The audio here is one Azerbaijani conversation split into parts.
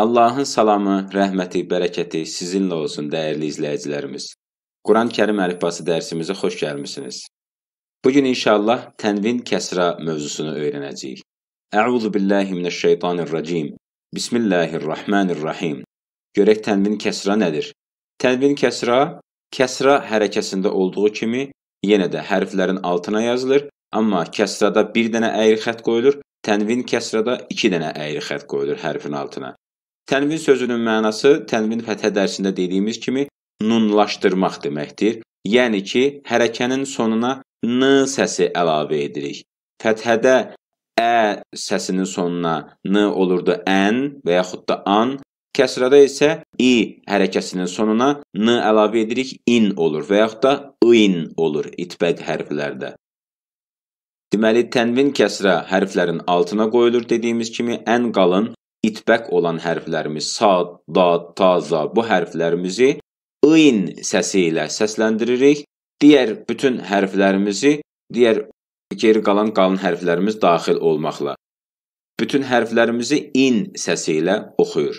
Allahın salamı, rəhməti, bərəkəti sizinlə olsun dəyərli izləyicilərimiz. Quran-Kərim əlifbası dərsimizə xoş gəlmisiniz. Bu gün inşallah tənvin kəsra mövzusunu öyrənəcəyik. Əuzu billahi minəşşeytanirracim. Bismillahirrahmanirrahim. Görək tənvin kəsra nədir? Tənvin kəsra kəsra hərəkəsində olduğu kimi yenə də hərflərin altına yazılır, amma kəsrada bir dənə əyri xətt qoyulur, tənvin kəsrada 2 dənə əyri xətt qoyulur hərfin altına. Tənvin sözünün mənası tənvin fəthə dərsində dediyimiz kimi nunlaşdırmaq deməkdir. Yəni ki, hərəkənin sonuna n səsi əlavə edirik. Fəthədə ə səsinin sonuna n olurdu ən və yaxud da an, kəsrədə isə i hərəkəsinin sonuna n əlavə edirik, in olur və yaxud da in olur itbəq hərflərdə. Deməli, tənvin kəsrə hərflərin altına qoyulur dediyimiz kimi ən qalın itbək olan hərflərimiz sa, da, ta, za bu hərflərimizi ın səsi ilə səsləndiririk. Digər bütün hərflərimizi, digər geri qalan qalın hərflərimiz daxil olmaqla bütün hərflərimizi in səsi ilə oxuyur.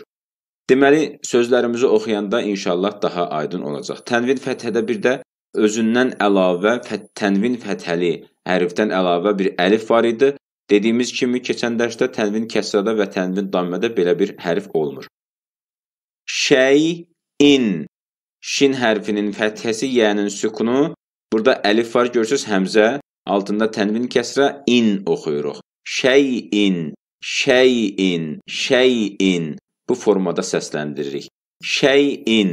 Deməli, sözlərimizi oxuyanda inşallah daha aydın olacaq. Tənvin fəthədə bir də özündən əlavə fət, tənvin fəthəli hərfdən əlavə bir əlif var idi. Dediyimiz kimi, keçən dərsdə tənvin kəsrada və tənvin dammədə belə bir hərf olmur. Şey-in. Şin hərfinin fəthəsi, yəni sükunu. Burada əlif var, görürsüz, həmzə. Altında tənvin kəsrə in oxuyuruq. Şey-in, şey-in, şey-in. Bu formada səsləndiririk. Şey-in,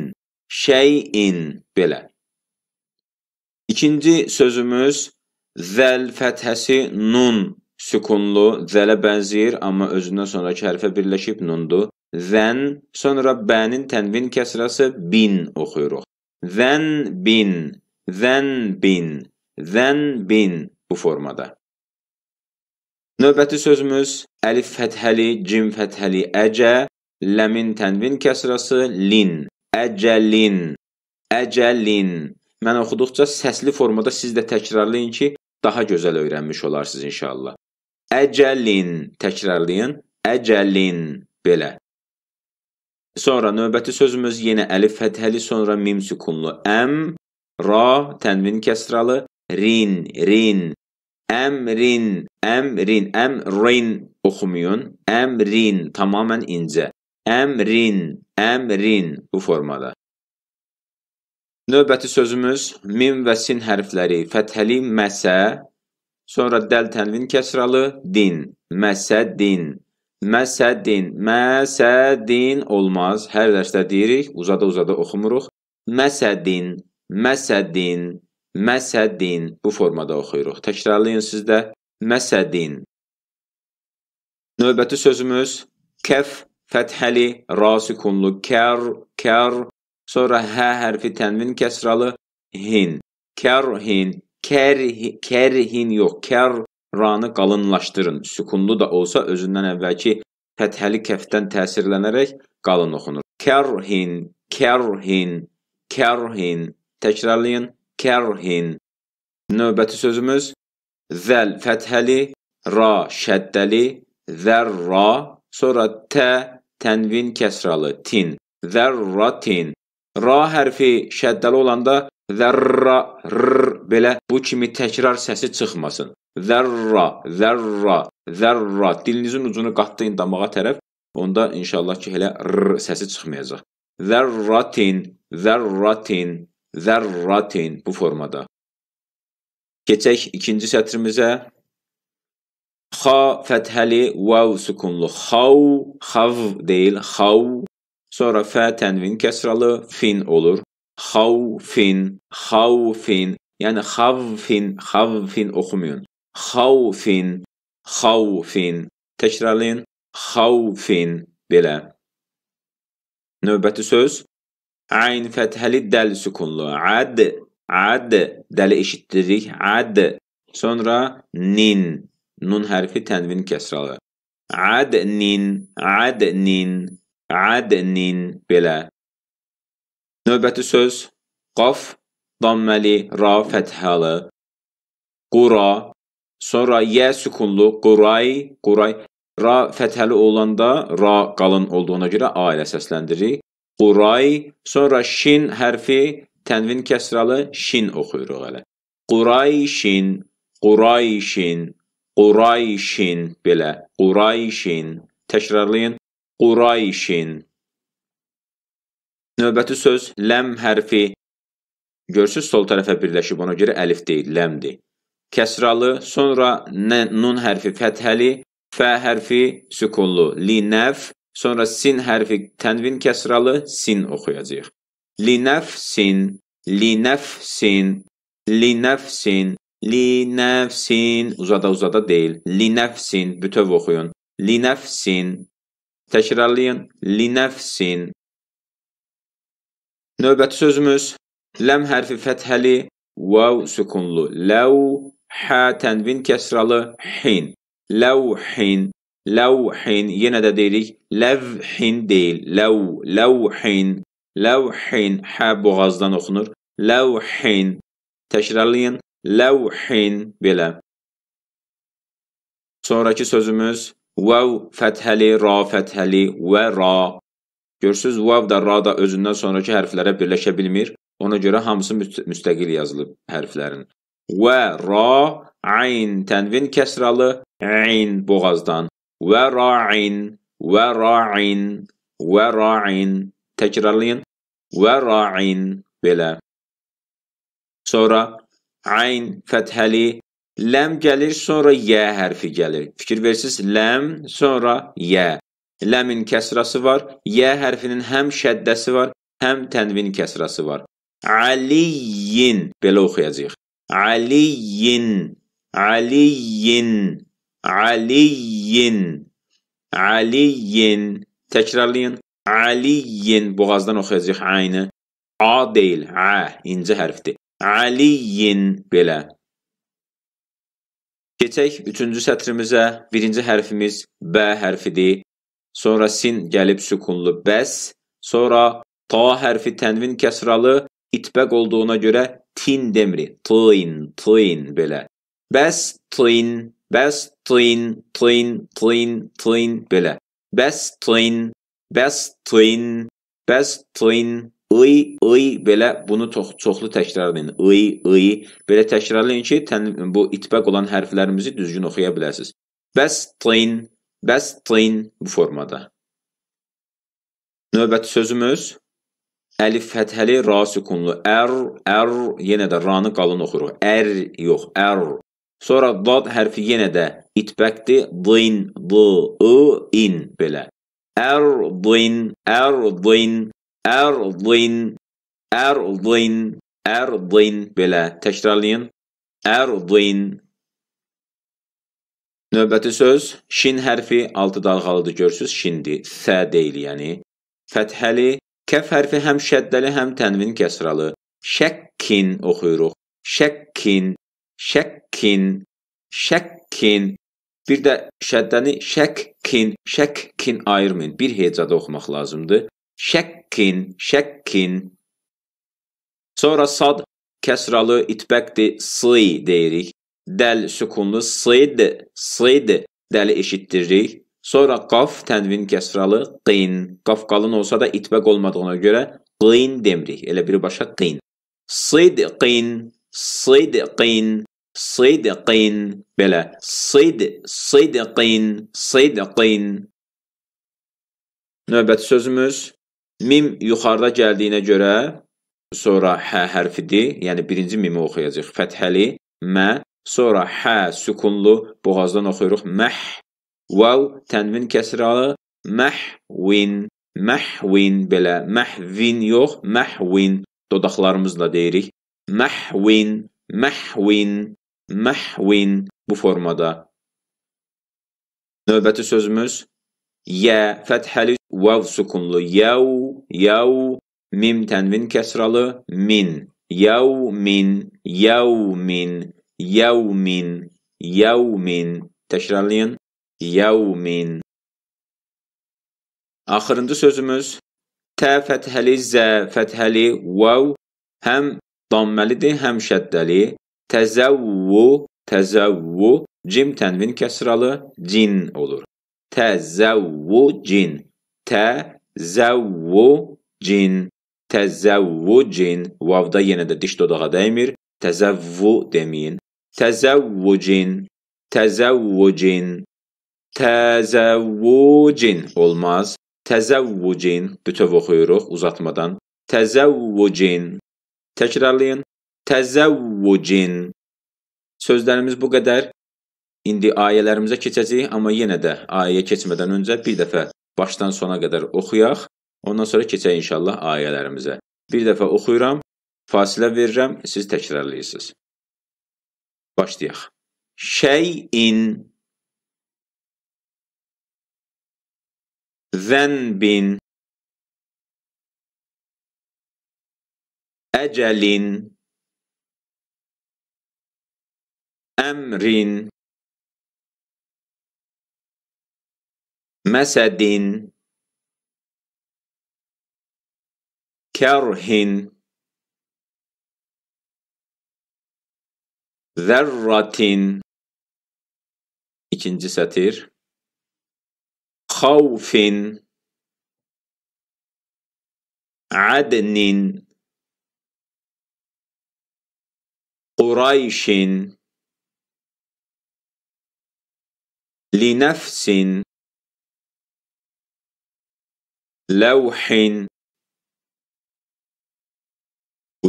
şey-in belə. İkinci sözümüz zəl fəthəsi nun sükunlu, zələ bənzəyir, amma özündən sonrakı hərfə birləşib nundur. Zən, sonra bənin tənvin kəsrəsi bin oxuyuruq. Zən bin, zən bin, zən bin bu formada. Növbəti sözümüz əlif fəthəli, cim fəthəli, əcə, ləmin tənvin kəsrəsi, lin, əcəlin, əcəlin. Mən oxuduqca səsli formada siz də təkrarlayın ki, daha gözəl öyrənmiş olarsınız inşallah. Əcəlin təkrarlayın. Əcəlin belə. Sonra növbəti sözümüz yenə əlif fəthəli, sonra mim sükunlu. Əm, ra, tənvin kəsralı, rin, rin. Əmrin, əmrin, əmrin oxumayın. Əmrin tamamilə incə. Əmrin, əmrin bu formada. Növbəti sözümüz mim və sin hərfləri fəthəli məsə, Sonra dəl tənvin kəsralı din, məsədin, məsədin, məsədin olmaz. Hər dərsdə deyirik, uzada-uzada oxumuruq. Məsədin, məsədin, məsədin bu formada oxuyuruq. Təkrarlayın siz də məsədin. Növbəti sözümüz kəf fəthəli, ra sükunlu, kər, kər, sonra hə hərfi tənvin kəsralı, hin, kərhin, Kerh, kerhin yox, kerranı qalınlaşdırın. Sükunlu da olsa özündən əvvəlki fəthəli kəfdən təsirlənərək qalın oxunur. Kerhin, kerhin, kerhin. Təkrarlayın. Kerhin. Növbəti sözümüz zəl fəthəli, ra şəddəli, zərra, sonra tə tənvin kəsralı, tin, zərratin. Ra hərfi şəddəli olanda Zərra, rr belə bu kimi təkrar səsi çıxmasın. Zərra, zərra, zərra dilinizin ucunu qatdayın damağa tərəf, onda inşallah ki elə rr səsi çıxmayacaq. Zərratin, zərratin, zərratin bu formada. Keçək ikinci sətrimizə. Xa fəthəli vav sükunlu xav, xav deyil, xav. Sonra fə tənvin kəsralı fin olur. Havfin, havfin. Yəni havfin, havfin oxumayın. Havfin, havfin. Təkrarlayın. Havfin belə. Növbəti söz Ayn fəthəli dəl sükunlu. Ad, ad, dəli eşitdiririk. Ad. Sonra nin. Nun hərfi tənvin kəsralı. Adnin, adnin, adnin belə. Növbəti söz qaf, damməli, ra fəthalı, qura, sonra yə sükunlu, quray, quray. Ra fəthəli olanda ra qalın olduğuna görə a ilə səsləndiririk. Quray, sonra şin hərfi tənvin kəsralı şin oxuyuruq elə. Qurayşin, Qurayşin, Qurayşin belə. Qurayşin. Təkrarlayın. Qurayşin. Növbəti söz ləm hərfi. Görürsüz sol tərəfə birləşib, ona görə əlif deyil, ləmdir. Kəsralı, sonra nə, nun hərfi fəthəli, fə hərfi sükunlu, linəf, sonra sin hərfi tənvin kəsralı, sin oxuyacağıq. Linəfsin, linəfsin, linəfsin, linəfsin, uzada-uzada deyil, linəfsin, bütöv oxuyun, linəfsin, təkrarlayın, linəfsin, Növbəti sözümüz ləm hərfi fəthəli, vav sükunlu, ləv, hə tənvin kəsralı, hin, ləvhin, ləvhin, yenə də deyirik, ləvhin deyil, ləv, ləvhin, ləvhin, hə boğazdan oxunur, ləvhin, təkrarlayın, ləvhin belə. Sonraki sözümüz vəv fəthəli, ra fəthəli və ra. Görürsüz, vav da ra da özündən sonrakı hərflərə birləşə bilmir. Ona görə hamısı müstəqil yazılıb hərflərin. Və ra, ayn, tənvin kəsralı, ayn boğazdan. Və ra'in, və ra'in, və ra'in. Təkrarlayın. Və ra'in belə. Sonra ayn fəthəli, ləm gəlir, sonra yə hərfi gəlir. Fikir versiniz, ləm, sonra yə. Ləmin kəsrası var, yə hərfinin həm şəddəsi var, həm tənvin kəsrası var. Aliyin belə oxuyacağıq. Aliyin, aliyin, aliyin, aliyin. Təkrarlayın. Aliyin boğazdan oxuyacağıq aynı. A deyil, a hə, incə hərfdir. Aliyin belə. Keçək üçüncü sətrimizə. Birinci hərfimiz B hərfidir sonra sin gəlib sükunlu bəs, sonra ta hərfi tənvin kəsralı itbəq olduğuna görə tin demri. Tin, tin belə. Bəs tin, bəs tin, tin, tin, tin belə. Bəs tin, bəs tin, bəs tin, ıy, ıy belə bunu çox, çoxlu təkrarlayın. ıy, ıy belə təkrarlayın ki, tən, bu itbəq olan hərflərimizi düzgün oxuya biləsiniz. Bəs tin, Bəs tın bu formada. Növbəti sözümüz əlif fəthəli, ra sükunlu, ər, ər, yenə də ranı qalın oxuyuruq. Ər yox, ər. Sonra dad hərfi yenə də itbəkdir. Dın, d, ı, in belə. Ərdin, ərdin, ərdin, ərdin, ərdin belə təkrarlayın. Ərdin, Növbəti söz şin hərfi altı dalğalıdır görürsüz şindir. Sə deyil yəni. Fəthəli kəf hərfi həm şəddəli həm tənvin kəsralı. Şəkkin oxuyuruq. Şəkkin, şəkkin, şəkkin. Bir də şəddəni şəkkin, şəkkin ayırmayın. Bir hecada oxumaq lazımdır. Şəkkin, şəkkin. Sonra sad kəsralı itbəqdir. Sıy deyirik. Dəl sükunlu sıd, sıd dəli eşitdiririk. Sonra qaf tənvin kəsralı qın. Qaf qalın olsa da itbəq olmadığına görə qın demirik. Elə birbaşa qın. Sidqin, sidqin, sidqin belə. Sid, sidqin, sidqin. Növbəti sözümüz mim yuxarıda gəldiyinə görə sonra hə hərfidir. Yəni birinci mimi oxuyacağıq. Fəthəli mə Sonra hə sükunlu boğazdan oxuyuruq. Məh, vav tənvin kəsiralı. Məhvin, məhvin belə. Məhvin yox, məhvin dodaqlarımızla deyirik. Məhvin, məhvin, məhvin bu formada. Növbəti sözümüz yə fəthəli vav sükunlu. Yəv, yəv, mim tənvin kəsiralı. Min, yəv, min, yəv, min. يوم يوم təkrarlayın yevmin Axırıncı sözümüz tə fəthəli, zə fəthəli, vav həm damməlidir, həm şəddəli. Təzəvvu, təzəvvu cim tənvin kəsralı cin olur. Təzəvvu cin. Təzəvvu cin. Təzəvvu cin. Vavda yenə də diş dodağa dəymir. Təzəvvu deməyin tezevvucin, tezevvucin, tezevvucin olmaz. Təzəvvücin, bütöv oxuyuruq uzatmadan. Təzəvvücin. Təkrarlayın. Təzəvvücin. Sözlərimiz bu qədər. İndi ayələrimizə keçəcəyik, amma yenə də ayəyə keçmədən öncə bir dəfə başdan sona qədər oxuyaq. Ondan sonra keçək inşallah ayələrimizə. Bir dəfə oxuyuram, fasilə verirəm, siz təkrarlayırsınız. başlayaq. Şeyin ذنب أجل أمر مسد كره zerratin ikinci satır khaufin adnin Kureyş'in لنفس لوح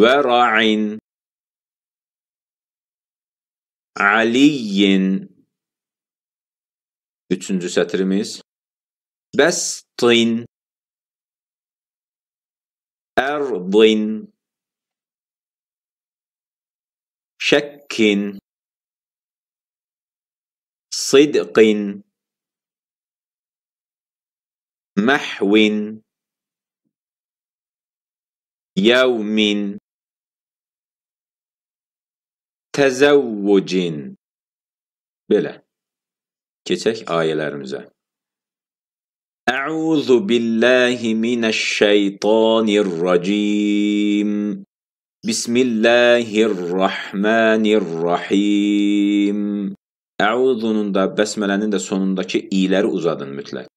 ورع علي Üçüncü sətrimiz. Bəstin ərdin şəkkin صدقٍ محو يوم mütəzəvvücin. Belə. Keçək ayələrimizə. Əuzu billahi minəşşeytanirracim. Bismillahirrahmanirrahim. Əuzunun da bəsmələnin də sonundakı iləri uzadın mütləq.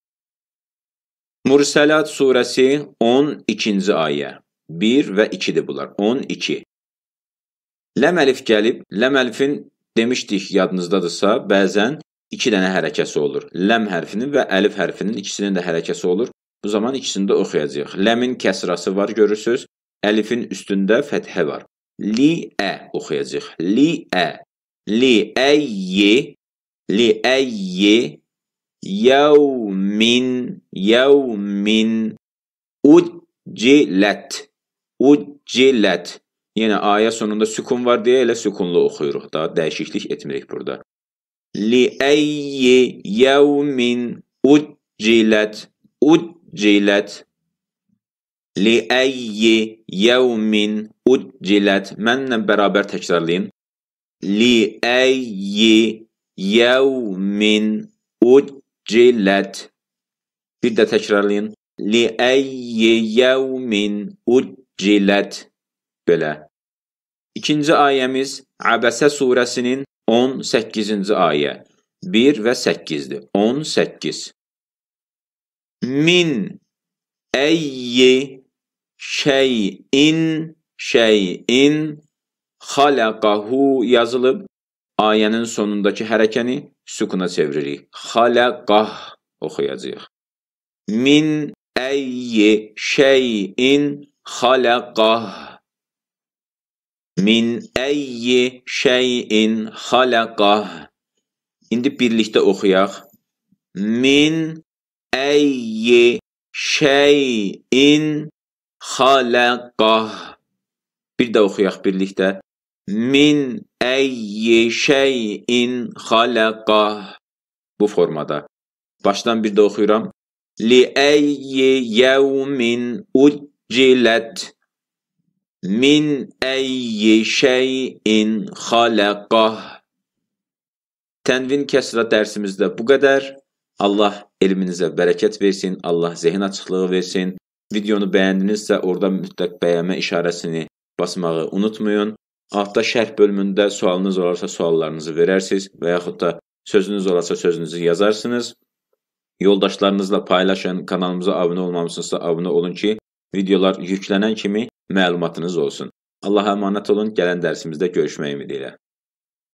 Mursəlat surəsi 12-ci ayə. 1 və 2-dir bunlar. 12. Ləm əlif gəlib, ləm əlifin demişdik yadınızdadırsa, bəzən iki dənə hərəkəsi olur. Ləm hərfinin və əlif hərfinin ikisinin də hərəkəsi olur. Bu zaman ikisini də oxuyacağıq. Ləmin kəsrası var, görürsüz. Əlifin üstündə fəthə var. Li-ə oxuyacağıq. Li-ə. Li-ə-yi. Li-ə-yi. Yəvmin. Yəvmin. Uccilət. Uccilət. Yenə ayə sonunda sükun var deyə elə sükunlu oxuyuruq da, dəyişiklik etmirik burada. Li ayyi yawmin uccilat uccilat Li ayyi yawmin uccilat mənlə bərabər təkrarlayın. Li ayyi yawmin uccilat Bir də təkrarlayın. Li ayyi yawmin uccilat belə. İkinci ayəmiz Əbəsə surəsinin 18-ci ayə. 1 və 8-dir. 18. Min əyyi şeyin şeyin xalaqahu yazılıb ayənin sonundakı hərəkəni sükuna çeviririk. Xalaqah oxuyacağıq. Min əyyi şeyin xalaqah Min ayyi şeyin halaqah. İndi birlikdə oxuyaq. Min ayyi şeyin halaqah. Bir də oxuyaq birlikdə. Min ayyi şeyin halaqah. Bu formada. Başdan bir də oxuyuram. Li ayyi yevmin uccilet. من أي شيء خلقه Tənvin kəsra dərsimizdə bu qədər. Allah elminizə bərəkət versin, Allah zehin açıqlığı versin. Videonu bəyəndinizsə, orada mütləq bəyənmə işarəsini basmağı unutmayın. Altda şərh bölümündə sualınız olarsa suallarınızı verərsiniz və yaxud da sözünüz olarsa sözünüzü yazarsınız. Yoldaşlarınızla paylaşın, kanalımıza abunə olmamısınızsa abunə olun ki, videolar yüklənən kimi məlumatınız olsun. Allaha əmanət olun, gələn dərsimizdə görüşmək ümidi ilə.